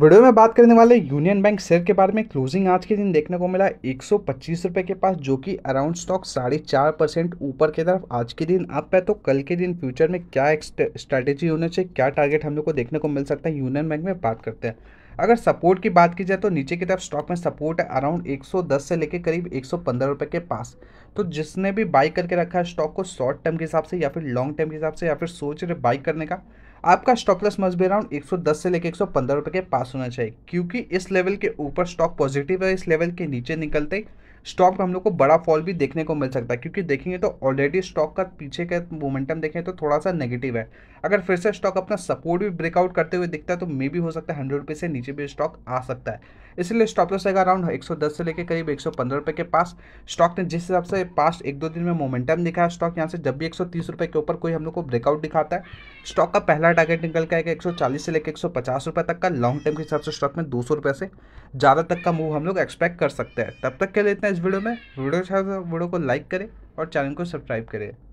video में बात करने वाले यूनियन बैंक शेयर के बारे में क्लोजिंग आज के दिन देखने को मिला एक रुपए के पास जो कि अराउंड स्टॉक साढ़े चार परसेंट ऊपर की तरफ आज के दिन आप है तो कल के दिन फ्यूचर में क्या स्ट्रैटेजी होना चाहिए क्या टारगेट हम लोग को देखने को मिल सकता है यूनियन बैंक में बात करते हैं अगर सपोर्ट की बात की जाए तो नीचे की तरफ स्टॉक में सपोर्ट है अराउंड 110 से लेकर करीब 115 रुपए के पास तो जिसने भी बाई करके रखा है स्टॉक को शॉर्ट टर्म के हिसाब से या फिर लॉन्ग टर्म के हिसाब से या फिर सोच रहे बाई करने का आपका स्टॉक लॉस मस्ट भी अराउंड 110 से लेकर 115 रुपए के पास होना चाहिए क्योंकि इस लेवल के ऊपर स्टॉक पॉजिटिव है इस लेवल के नीचे निकलते स्टॉक में हम लोग को बड़ा फॉल भी देखने को मिल सकता है क्योंकि देखेंगे तो ऑलरेडी स्टॉक का पीछे का मोमेंटम देखें तो थोड़ा सा नेगेटिव है अगर फिर से स्टॉक अपना सपोर्ट भी ब्रेकआउट करते हुए दिखता है तो मे भी हो सकता है हंड्रेड रुपये से नीचे भी स्टॉक आ सकता है इसलिए स्टॉप लॉस रहेगा अराउंड 110 से लेकर करीब 115 रुपए के पास स्टॉक ने जिस हिसाब से पास्ट एक दो दिन में मोमेंटम दिखाया स्टॉक यहाँ से जब भी 130 रुपए के ऊपर कोई हम लोग को ब्रेकआउट दिखाता है स्टॉक का पहला टारगेट निकल के आएगा 140 से लेकर 150 रुपए तक का लॉन्ग टर्म के हिसाब से स्टॉक में दो सौ से ज़्यादा तक का मूव हम लोग एक्सपेक्ट कर सकते हैं तब तक के लिए इतना इस वीडियो में वीडियो अच्छा वीडियो को लाइक करें और चैनल को सब्सक्राइब करें